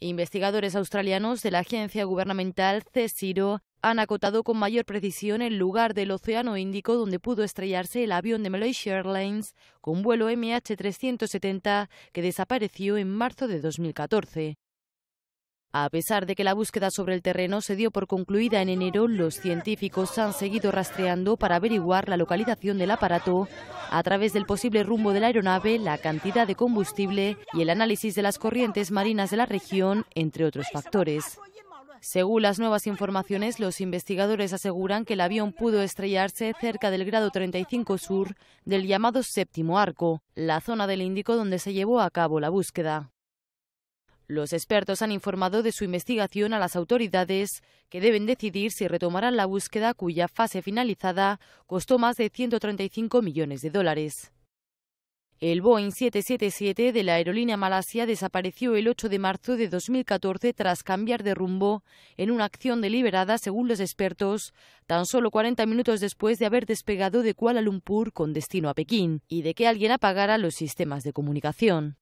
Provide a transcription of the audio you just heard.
Investigadores australianos de la agencia gubernamental CSIRO han acotado con mayor precisión el lugar del Océano Índico donde pudo estrellarse el avión de Malaysia Airlines con vuelo MH370 que desapareció en marzo de 2014. A pesar de que la búsqueda sobre el terreno se dio por concluida en enero, los científicos han seguido rastreando para averiguar la localización del aparato a través del posible rumbo de la aeronave, la cantidad de combustible y el análisis de las corrientes marinas de la región, entre otros factores. Según las nuevas informaciones, los investigadores aseguran que el avión pudo estrellarse cerca del grado 35 sur del llamado séptimo arco, la zona del Índico donde se llevó a cabo la búsqueda. Los expertos han informado de su investigación a las autoridades, que deben decidir si retomarán la búsqueda cuya fase finalizada costó más de 135 millones de dólares. El Boeing 777 de la aerolínea Malasia desapareció el 8 de marzo de 2014 tras cambiar de rumbo en una acción deliberada, según los expertos, tan solo 40 minutos después de haber despegado de Kuala Lumpur con destino a Pekín y de que alguien apagara los sistemas de comunicación.